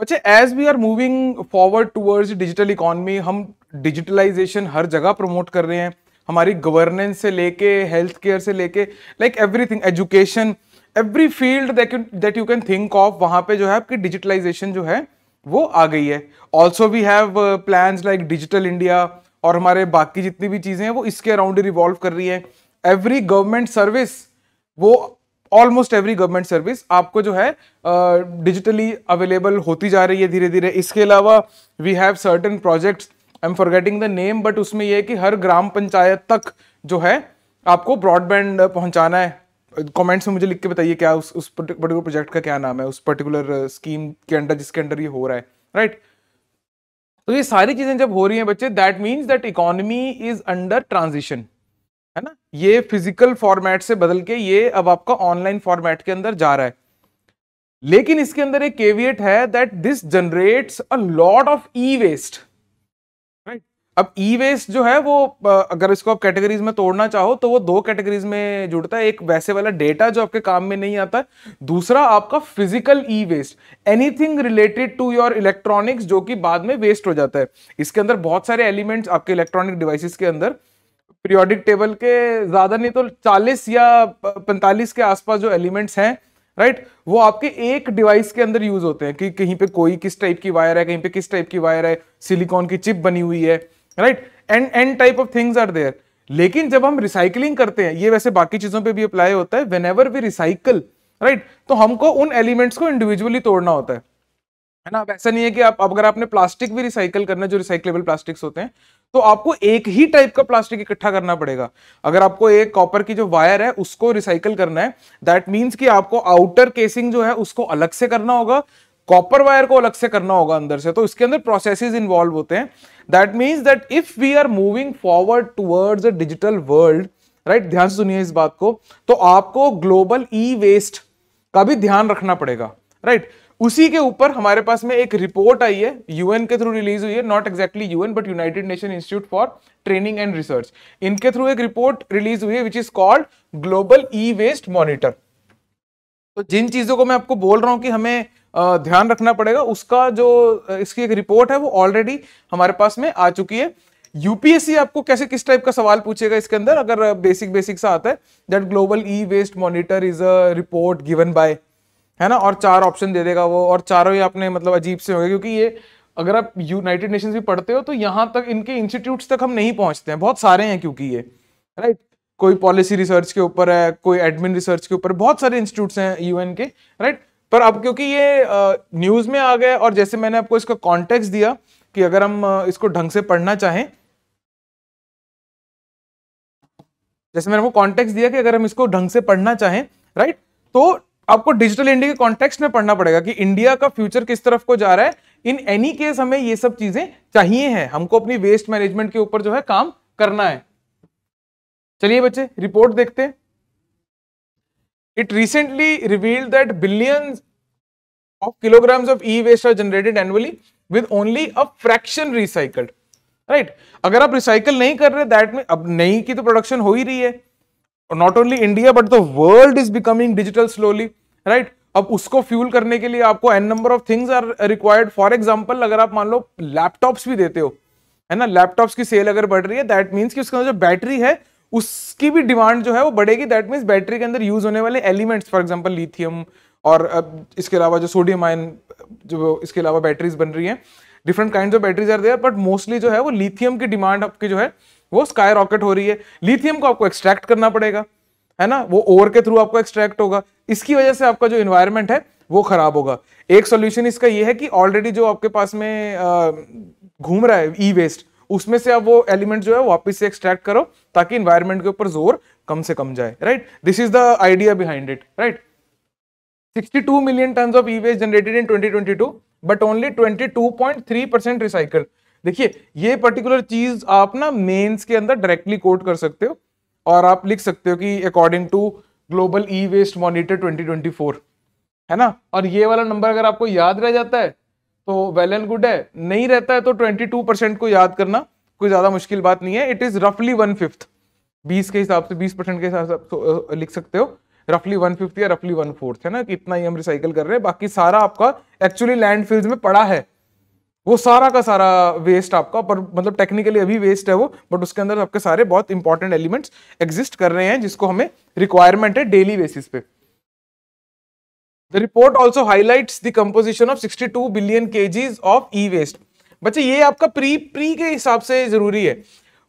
अच्छा as we are moving forward towards digital economy हम digitalization हर जगह प्रमोट कर रहे हैं हमारी गवर्नेंस से लेके हेल्थ केयर से लेके like everything education every field that you can think of वहाँ पे जो है आपकी डिजिटलाइजेशन जो है वो आ गई है also we have plan like digital India और हमारे बाकी जितनी भी चीज़ें हैं वो इसके अराउंड रिवॉल्व कर रही है एवरी गवर्नमेंट सर्विस वो ऑलमोस्ट एवरी गवर्नमेंट सर्विस आपको जो है डिजिटली अवेलेबल होती जा रही है धीरे धीरे इसके अलावा we have certain projects I am forgetting the name but उसमें यह है कि हर ग्राम पंचायत तक जो है आपको ब्रॉडबैंड पहुंचाना है कमेंट्स में मुझे लिख के बताइए क्या उस उस पर्टिकुलर प्रोजेक्ट का क्या नाम है उस पर्टिकुलर स्कीम के अंडर जिसके अंडर ये हो रहा है राइट right? तो ये सारी चीजें जब हो रही हैं बच्चे that means that economy is under transition है ना ये फिजिकल फॉर्मेट से बदल के ये अब आपका ऑनलाइन फॉर्मेट के अंदर जा रहा है लेकिन इसके अंदर एक केवियट है that this generates a lot of e waste right अब ई वेस्ट जो है वो अगर इसको आप कैटेगरीज में तोड़ना चाहो तो वो दो कैटेगरीज में जुड़ता है एक वैसे वाला डेटा जो आपके काम में नहीं आता दूसरा आपका physical e waste anything related to your electronics जो कि बाद में वेस्ट हो जाता है इसके अंदर बहुत सारे एलिमेंट्स आपके इलेक्ट्रॉनिक डिवाइसिस के अंदर पीरियोडिक टेबल के ज्यादा नहीं तो 40 या 45 के आसपास जो एलिमेंट्स हैं राइट right? वो आपके एक डिवाइस के अंदर यूज होते हैं कि कहीं पे कोई किस टाइप की वायर है कहीं पे किस टाइप की वायर है सिलिकॉन की चिप बनी हुई है right and and type of things are there लेकिन जब हम रिसाइकलिंग करते हैं ये वैसे बाकी चीजों पे भी अप्लाई होता है whenever we recycle right तो हमको उन एलिमेंट्स को इंडिविजुअली तोड़ना होता है है ना ऐसा नहीं है कि आप अगर आपने प्लास्टिक भी रिसाइकल करना जो रिसाइकलेबल प्लास्टिक्स होते हैं तो आपको एक ही टाइप का प्लास्टिक इकट्ठा करना पड़ेगा अगर आपको एक कॉपर की जो वायर है उसको रिसाइकल करना है दैट मीन्स कि आपको आउटर केसिंग जो है उसको अलग से करना होगा कॉपर वायर को अलग से करना होगा अंदर से तो इसके अंदर प्रोसेसेस इन्वॉल्व होते हैं that means that if we are moving forward towards a digital world right ध्यान से सुनिए इस बात को तो आपको ग्लोबल ई वेस्ट का भी ध्यान रखना पड़ेगा राइट right? उसी के ऊपर हमारे पास में एक रिपोर्ट आई है यूएन के थ्रू रिलीज हुई है not exactly UN but United Nation Institute for Training and Research इनके थ्रू एक रिपोर्ट रिलीज हुई है which is called global e waste monitor तो जिन चीजों को मैं आपको बोल रहा हूं कि हमें ध्यान रखना पड़ेगा उसका जो इसकी एक रिपोर्ट है वो ऑलरेडी हमारे पास में आ चुकी है यूपीएससी आपको कैसे किस टाइप का सवाल पूछेगा इसके अंदर अगर बेसिक बेसिक सा आता है that global e waste monitor is a report given by है ना और चार ऑप्शन दे देगा वो और चारों ही आपने मतलब अजीब से होंगे क्योंकि ये अगर आप यूनाइटेड नेशंस भी पढ़ते हो तो यहाँ तक इनके इंस्टीट्यूट्स तक हम नहीं पहुँचते हैं बहुत सारे हैं क्योंकि ये राइट कोई पॉलिसी रिसर्च के ऊपर है कोई एडमिन रिसर्च के ऊपर बहुत सारे इंस्टीट्यूट्स हैं यूएन के राइट पर अब क्योंकि ये न्यूज़ में आ गए और जैसे मैंने आपको इसका कॉन्टेक्स दिया कि अगर हम इसको ढंग से पढ़ना चाहें जैसे मैंने आपको कॉन्टेक्स दिया कि अगर हम इसको ढंग से पढ़ना चाहें राइट तो आपको डिजिटल इंडिया के कॉन्टेक्स्ट में पढ़ना पड़ेगा कि इंडिया का फ्यूचर किस तरफ को जा रहा है इन एनी केस हमें ये सब चीजें चाहिए हैं हमको अपनी वेस्ट मैनेजमेंट के ऊपर जो है काम करना है चलिए बच्चे रिपोर्ट देखते it recently reveal that billion of kilograms of e waste are generated annually with only a fraction recycled right अगर आप रिसाइकल नहीं कर रहे दैट में अब नई की तो प्रोडक्शन हो ही रही है और not only India but the world is becoming digital slowly right अब उसको फ्यूल करने के लिए आपको an number of things are required for example अगर आप मान लो लैपटॉप्स भी देते हो है ना लैपटॉप्स की सेल अगर बढ़ रही है दैट मीन्स कि उसके अंदर जो बैटरी है उसकी भी डिमांड जो है वो बढ़ेगी दैट मीन्स बैटरी के अंदर यूज होने वाले एलिमेंट्स फॉर एग्जाम्पल लिथियम और इसके अलावा जो सोडियम आयन जो इसके अलावा बैटरीज बन रही हैं different kind of batteries are there but mostly जो है वो लिथियम की डिमांड आपकी जो है वो स्काई रॉकेट हो रही है लिथियम को आपको एक्सट्रैक्ट करना पड़ेगा है ना वो ओवर के थ्रू आपको एक्सट्रैक्ट होगा इसकी वजह से आपका जो इन्वायरमेंट है वो खराब होगा एक सोल्यूशन इसका ये है कि ऑलरेडी जो आपके पास में घूम रहा है ई वेस्ट उसमें से आप वो एलिमेंट जो है वापस से एक्सट्रैक्ट करो ताकि इन्वायरमेंट के ऊपर जोर कम से कम जाए right this is the idea behind it right 62 million tons of e-waste generated in 2022 but only 22.3 percent recycle देखिए ये पर्टिकुलर चीज आप ना मेंस के अंदर डायरेक्टली कोट कर सकते हो और आप लिख सकते हो कि according to global e waste monitor 2024 है ना और ये वाला नंबर अगर आपको याद रह जाता है तो वेल एंड गुड है नहीं रहता है तो 22 परसेंट को याद करना कोई ज्यादा मुश्किल बात नहीं है इट इज रफली वन फिफ्थ बीस के हिसाब से बीस परसेंट के हिसाब से तो, लिख सकते हो रफली वन फिफ्थ या रफली वन फोर्थ है ना कि इतना ही हम रिसाइकल कर रहे हैं बाकी सारा आपका एक्चुअली लैंड फील्ड में पड़ा है वो सारा का सारा वेस्ट आपका पर मतलब टेक्निकली अभी वेस्ट है वो बट उसके अंदर आपके सारे बहुत इंपॉर्टेंट एलिमेंट्स एग्जिस्ट कर रहे हैं जिसको हमें रिक्वायरमेंट है डेली बेसिस पे the report also highlights the composition of 62 billion KGs of e waste बच्चे ये आपका प्री प्री के हिसाब से जरूरी है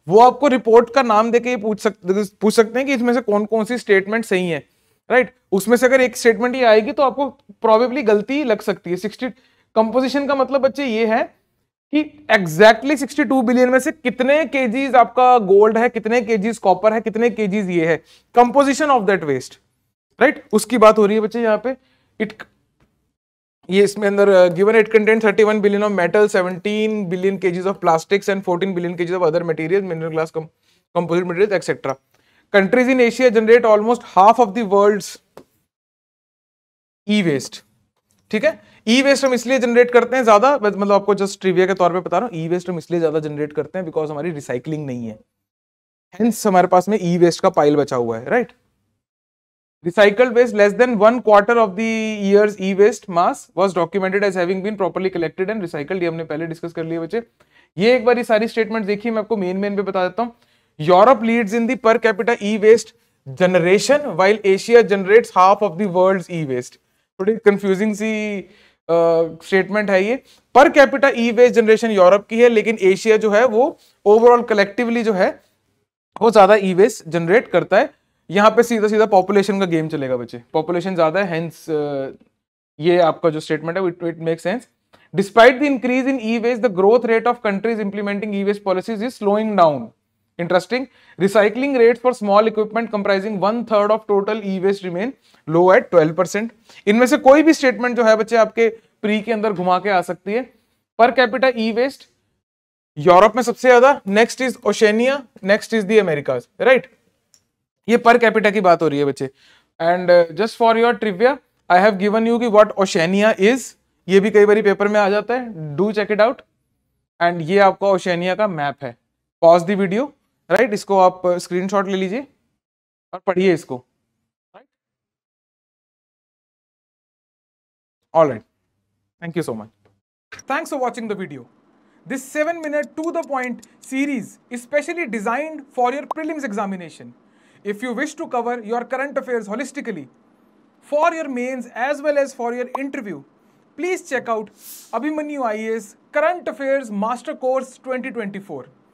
वो आपको रिपोर्ट का नाम देके ये पूछ सकते पूछ सकते हैं कि इसमें से कौन कौन सी स्टेटमेंट सही है राइट right? उसमें से अगर एक स्टेटमेंट ही आएगी तो आपको प्रॉबेबली गलती लग सकती है सिक्सटी कंपोजिशन का मतलब बच्चे ये है कि एग्जैक्टली सिक्सटी टू बिलियन में से कितने के आपका गोल्ड है कितने के कॉपर है कितने के ये है composition of that waste right उसकी बात हो रही है बच्चे यहाँ पे इट ये इसमें अंदर given it contain 31 billion of metal 17 billion KGs of plastics and 14 billion KGs of other material mineral glass composite material etcetera countries in Asia generate almost half of the world e waste ठीक है ई waste हम इसलिए generate करते हैं ज्यादा मतलब आपको just trivia के तौर पे बता रहा हूँ ई वेस्ट हम इसलिए ज्यादा जनरेट करते हैं बिकॉज हमारी रिसाइकलिंग नहीं है हेंस हमारे पास में ई वेस्ट का पाइल बचा हुआ है right recycle waste less than one quarter of the year's e-waste mass was documented as having been properly collected and recycled ये हमने पहले डिस्कस कर लिया बच्चे ये एक बार सारी स्टेटमेंट देखिए मैं आपको मेन मेन पे बता देता हूँ Europe lead in the per capital e waste generation while Asia generate half of the world's e थोड़ी कंफ्यूजिंग सी स्टेटमेंट है ये per capital e waste generation Europe की है लेकिन एशिया जो है वो ओवरऑल कलेक्टिवली जो है वो ज्यादा ई वेस्ट जनरेट करता है यहाँ पे सीधा सीधा पॉपुलेशन का गेम चलेगा बच्चे पॉपुलेशन ज्यादा है हेंस ये आपका जो स्टेटमेंट है it make sense despite the increase in e waste the growth rate of countries implementing e waste policies is slowing down interesting recycling rate for small equipment comprising one third of total e waste remain low at twelve percent इनमें से कोई भी statement जो है बच्चे आपके pre के अंदर घुमा के आ सकती है पर कैपिटा ई वेस्ट यूरोप में सबसे ज्यादा next is Oceania next is the America right ये पर कैपिटा की बात हो रही है बच्चे and just for your trivia I have given you की वॉट ओशेनिया इज ये भी कई बार पेपर में आ जाता है do check it out and ये आपका ओशेनिया का मैप है pause the video right right? इसको आप स्क्रीनशॉट ले लीजिए और पढ़िए इसको All right. Thank you so much. Thanks for watching the video. This 7 minute to the point series is specially designed for your prelims examination. If you wish to cover your current affairs holistically for your mains as well as for your interview, please check out Abhimanyu IAS Current Affairs Master Course 2024.